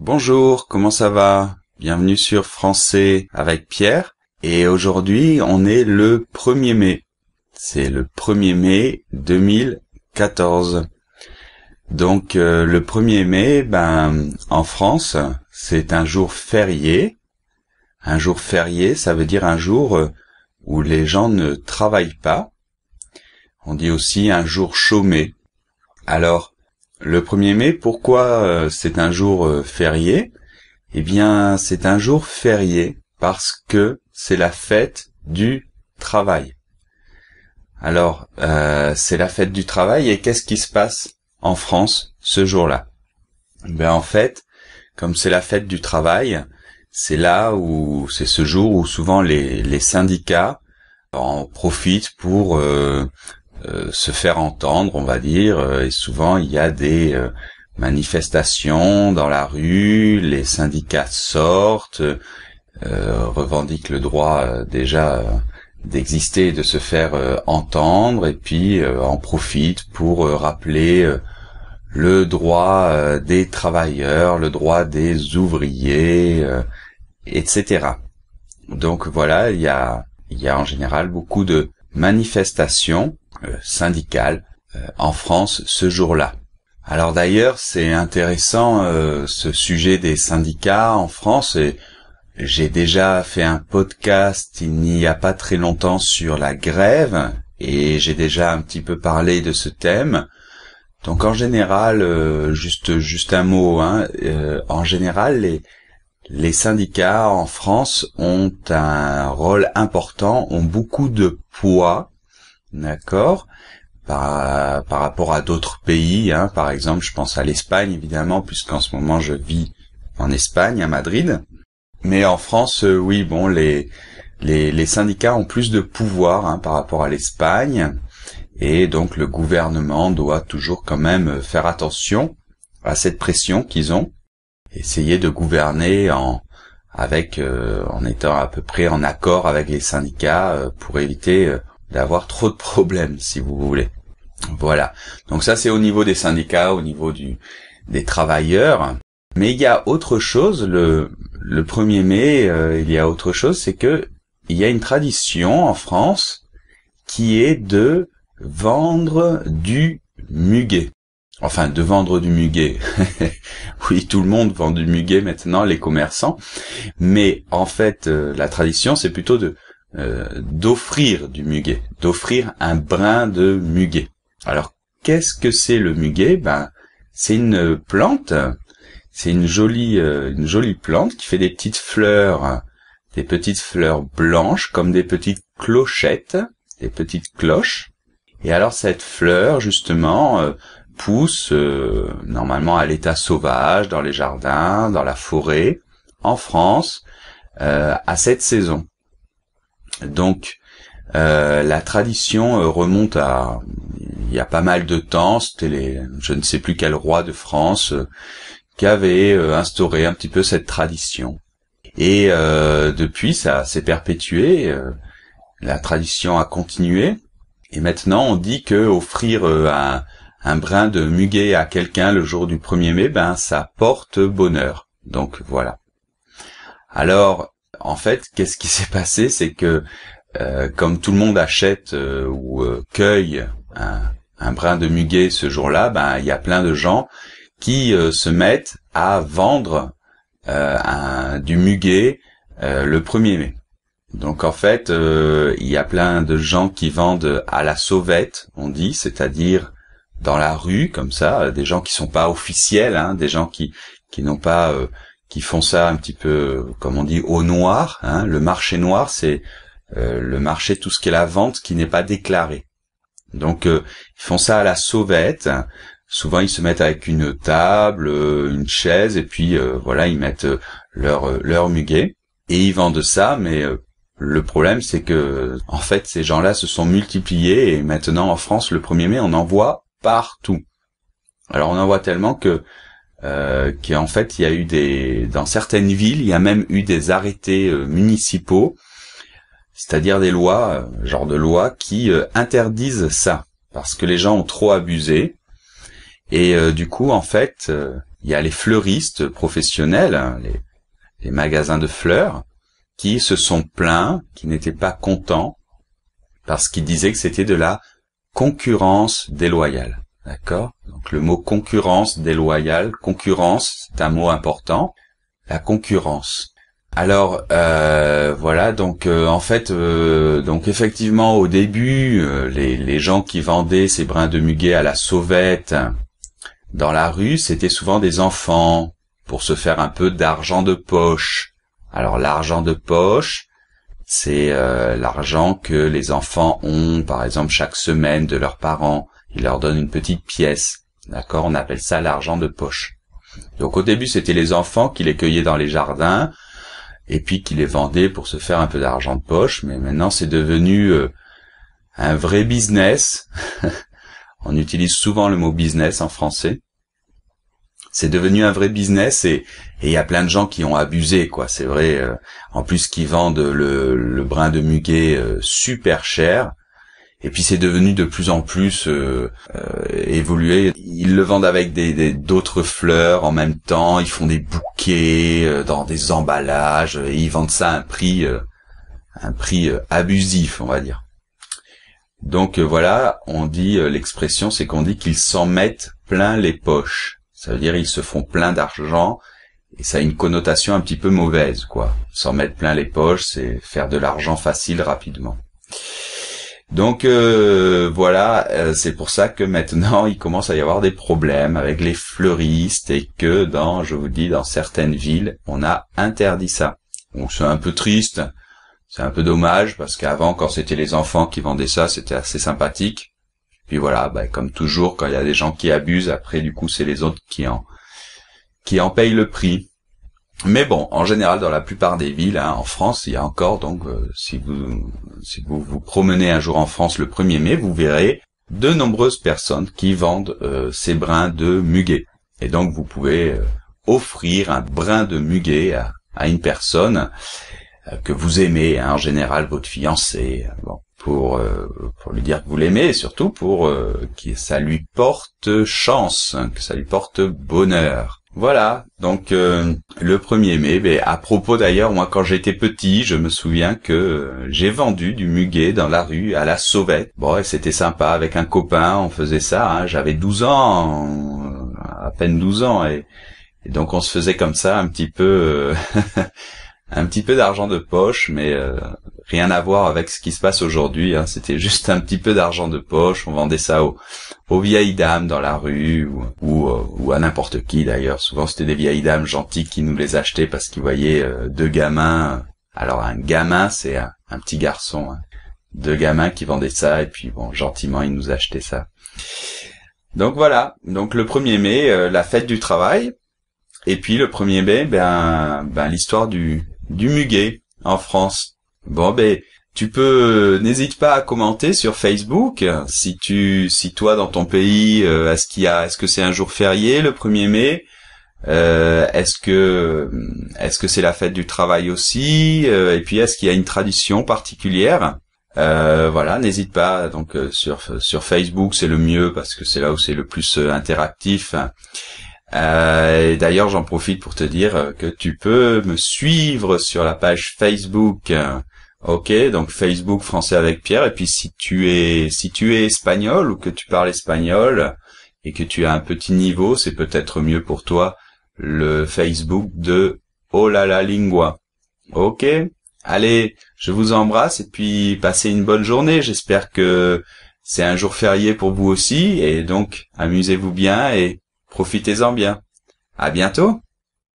Bonjour, comment ça va Bienvenue sur Français avec Pierre. Et aujourd'hui, on est le 1er mai. C'est le 1er mai 2014. Donc euh, le 1er mai, ben en France, c'est un jour férié. Un jour férié, ça veut dire un jour euh, où les gens ne travaillent pas. On dit aussi un jour chômé. Alors le 1er mai, pourquoi euh, c'est un jour euh, férié Eh bien, c'est un jour férié parce que c'est la fête du travail. Alors, euh, c'est la fête du travail et qu'est-ce qui se passe en France ce jour-là Ben en fait, comme c'est la fête du travail, c'est là où c'est ce jour où souvent les, syndicats en profitent pour euh, euh, se faire entendre, on va dire, euh, et souvent il y a des euh, manifestations dans la rue, les syndicats sortent, revendiquent le droit déjà d'exister de se faire entendre, et puis en profitent pour rappeler le droit des travailleurs, le droit des ouvriers, etc. Donc voilà, il y a, il y a en général beaucoup de manifestations euh, syndical euh, en France ce jour-là. Alors d'ailleurs, c'est intéressant euh, ce sujet des syndicats en France. Et j'ai déjà fait un podcast il n'y a pas très longtemps sur la grève et j'ai déjà un petit peu parlé de ce thème. Donc en général, juste juste un mot. Hein, en général, les les syndicats en France ont un rôle important, ont beaucoup de poids D'accord par, par, rapport à d'autres pays, hein, par exemple, je pense à l'Espagne, évidemment, puisqu'en ce moment, je vis en Espagne, à Madrid. Mais en France, euh, oui, bon, les, les, syndicats ont plus de pouvoir hein, par rapport à l'Espagne, et donc le gouvernement doit toujours quand même euh, faire attention à cette pression qu'ils ont, essayer de gouverner en avec euh, en étant à peu près en accord avec les syndicats pour éviter d'avoir trop de problèmes, si vous voulez. Voilà. Donc ça, c'est au niveau des syndicats, au niveau du, des travailleurs. Mais il y a autre chose, le, le 1er mai, euh, il y a autre chose, c'est que il y a une tradition en France qui est de vendre du muguet. Enfin, de vendre du muguet. oui, tout le monde vend du muguet maintenant, les commerçants. Mais en fait, euh, la tradition, c'est plutôt de, euh, d'offrir du muguet, d'offrir un brin de muguet. Alors qu'est-ce que c'est le muguet Ben c'est une plante, c'est une jolie euh, une jolie plante qui fait des petites fleurs, des petites fleurs blanches comme des petites clochettes, des petites cloches. Et alors cette fleur justement euh, pousse normalement à l'état sauvage dans les jardins, dans la forêt, en France, à cette saison. Donc, euh, la tradition euh, remonte à il y a pas mal de temps. C'était les, je ne sais plus quel roi de France euh, qui avait instauré un petit peu cette tradition. Et depuis, ça s'est perpétué. la tradition a continué. Et maintenant, on dit que offrir un, un, brin de muguet à quelqu'un le jour du 1er mai, ben, ça porte bonheur. Donc voilà. Alors, en fait, qu'est-ce qui s'est passé, c'est que euh, comme tout le monde achète euh, ou euh, cueille un, brin de muguet ce jour-là, ben il y a plein de gens qui se mettent à vendre du muguet le 1er mai. Donc en fait, il y a plein de gens qui vendent à la sauvette, on dit, c'est-à-dire dans la rue comme ça, des gens qui sont pas officiels, hein, des gens qui qui n'ont pas qui font ça un petit peu, comme on dit, au noir. Hein. Le marché noir, c'est euh, le marché, tout ce qui est la vente qui n'est pas déclarée. Donc, euh, ils font ça à la sauvette. Souvent, ils se mettent avec une table, euh, une chaise, et puis voilà, ils mettent leur leur muguet et ils vendent ça. Mais le problème, c'est que en fait, ces gens-là se sont multipliés et maintenant en France, le 1er mai, on en voit partout. Alors, on en voit tellement que euh, qui en fait il y a eu des dans certaines villes il y a même eu des arrêtés euh, municipaux, c'est-à-dire des lois, euh, genre de lois qui interdisent ça parce que les gens ont trop abusé et du coup en fait il y a les fleuristes professionnels, hein, les magasins de fleurs qui se sont plaints, qui n'étaient pas contents parce qu'ils disaient que c'était de la concurrence déloyale. D'accord Donc le mot concurrence déloyale, concurrence, c'est un mot important. La concurrence. Alors euh, voilà, donc euh, en fait, euh, donc effectivement au début, les, les, gens qui vendaient ces brins de muguet à la sauvette dans la rue, c'était souvent des enfants pour se faire un peu d'argent de poche. Alors l'argent de poche, c'est l'argent que les enfants ont, par exemple, chaque semaine de leurs parents. Il leur donne une petite pièce. D'accord On appelle ça l'argent de poche. Donc au début, c'était les enfants qui les cueillaient dans les jardins et puis qui les vendaient pour se faire un peu d'argent de poche. Mais maintenant, c'est devenu euh, un vrai business. On utilise souvent le mot business en français. C'est devenu un vrai business et il y a plein de gens qui ont abusé, quoi. C'est vrai. Euh, en plus, qui vendent le, brin de muguet euh, super cher et puis c'est devenu de plus en plus euh, euh évolué. Ils le vendent avec des d'autres fleurs en même temps. Ils font des bouquets euh, dans des emballages. Et ils vendent ça à un prix, euh, un prix abusif, on va dire. Donc voilà, on dit l'expression, c'est qu'on dit qu'ils s'en mettent plein les poches. Ça veut dire ils se font plein d'argent et ça a une connotation un petit peu mauvaise, quoi. S'en mettre plein les poches, c'est faire de l'argent facile rapidement. Donc euh, voilà, euh, c'est pour ça que maintenant il commence à y avoir des problèmes avec les fleuristes et que dans, je vous dis, dans certaines villes, on a interdit ça. Donc c'est un peu triste, c'est un peu dommage parce qu'avant, quand c'était les enfants qui vendaient ça, c'était assez sympathique. Puis voilà, bah, comme toujours, quand il y a des gens qui abusent, après du coup c'est les autres qui en qui en payent le prix. Mais bon, en général, dans la plupart des villes, hein, en France, il y a encore, donc, euh, si, vous, si vous vous promenez un jour en France le 1er mai, vous verrez de nombreuses personnes qui vendent euh, ces brins de muguet. Et donc, vous pouvez euh, offrir un brin de muguet à, une personne que vous aimez, hein, en général, votre fiancé, bon, pour, pour lui dire que vous l'aimez, et surtout pour que ça lui porte chance, hein, que ça lui porte bonheur. Voilà, donc euh, le 1er mai, mais ben, à propos d'ailleurs, moi quand j'étais petit, je me souviens que euh, j'ai vendu du muguet dans la rue à la sauvette. Bon, c'était sympa, avec un copain, on faisait ça, hein. j'avais 12 ans, euh, à peine 12 ans, et, donc on se faisait comme ça un petit peu... un petit peu d'argent de poche, mais euh, rien à voir avec ce qui se passe aujourd'hui. Hein. C'était juste un petit peu d'argent de poche. On vendait ça aux, aux vieilles dames dans la rue ou, ou, euh, à n'importe qui d'ailleurs. Souvent c'était des vieilles dames gentilles qui nous les achetaient parce qu'ils voyaient euh, deux gamins. Alors un gamin c'est un, petit garçon. Hein. Deux gamins qui vendaient ça et puis bon gentiment ils nous achetaient ça. Donc voilà, donc le 1er mai, la fête du travail. Et puis le 1er mai, ben, ben l'histoire du, du muguet en France. Bon ben, tu peux, euh, n'hésite pas à commenter sur Facebook si tu, si toi dans ton pays, euh, est-ce qu'il y a, est-ce que c'est un jour férié le 1er mai euh, Est-ce que, est-ce que c'est la fête du travail aussi Et puis est-ce qu'il y a une tradition particulière Voilà, n'hésite pas. Donc sur sur Facebook c'est le mieux parce que c'est là où c'est le plus interactif. Euh, et D'ailleurs, j'en profite pour te dire euh, que tu peux me suivre sur la page Facebook. Ok, donc Facebook français avec Pierre. Et puis si tu es si tu es espagnol ou que tu parles espagnol et que tu as un petit niveau, c'est peut-être mieux pour toi le Facebook de Oh la la lingua. Ok, allez, je vous embrasse et puis passez une bonne journée. J'espère que c'est un jour férié pour vous aussi et donc amusez-vous bien et Profitez-en bien. À bientôt!